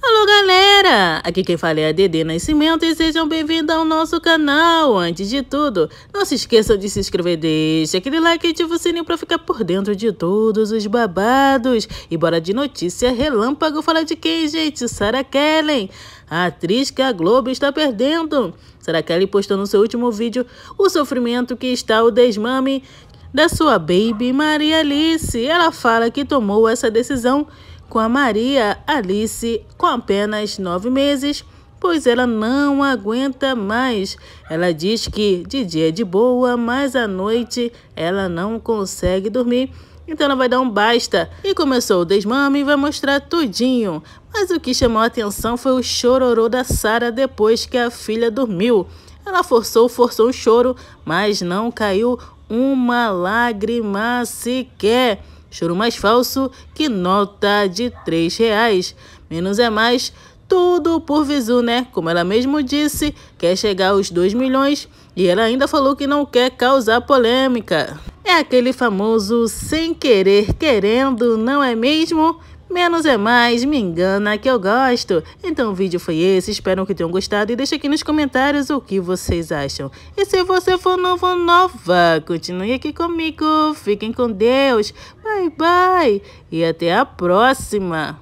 Alô galera, aqui quem fala é a Dede Nascimento e sejam bem-vindos ao nosso canal. Antes de tudo, não se esqueçam de se inscrever, deixe aquele like e ativa o sininho pra ficar por dentro de todos os babados. E bora de notícia relâmpago falar de quem, gente? Sarah Kellen, a atriz que a Globo está perdendo. Sarah Kellen postou no seu último vídeo o sofrimento que está o desmame da sua baby Maria Alice. Ela fala que tomou essa decisão com a Maria Alice com apenas nove meses, pois ela não aguenta mais. Ela diz que de dia é de boa, mas à noite ela não consegue dormir. Então ela vai dar um basta. E começou o desmame e vai mostrar tudinho. Mas o que chamou a atenção foi o chororô da Sara depois que a filha dormiu. Ela forçou, forçou o choro, mas não caiu uma lágrima sequer. Choro mais falso que nota de três reais. Menos é mais, tudo por Visu, né? Como ela mesmo disse, quer chegar aos 2 milhões e ela ainda falou que não quer causar polêmica. É aquele famoso sem querer querendo, não é mesmo? Menos é mais, me engana que eu gosto. Então o vídeo foi esse, espero que tenham gostado e deixe aqui nos comentários o que vocês acham. E se você for novo ou nova, continue aqui comigo, fiquem com Deus, bye bye e até a próxima.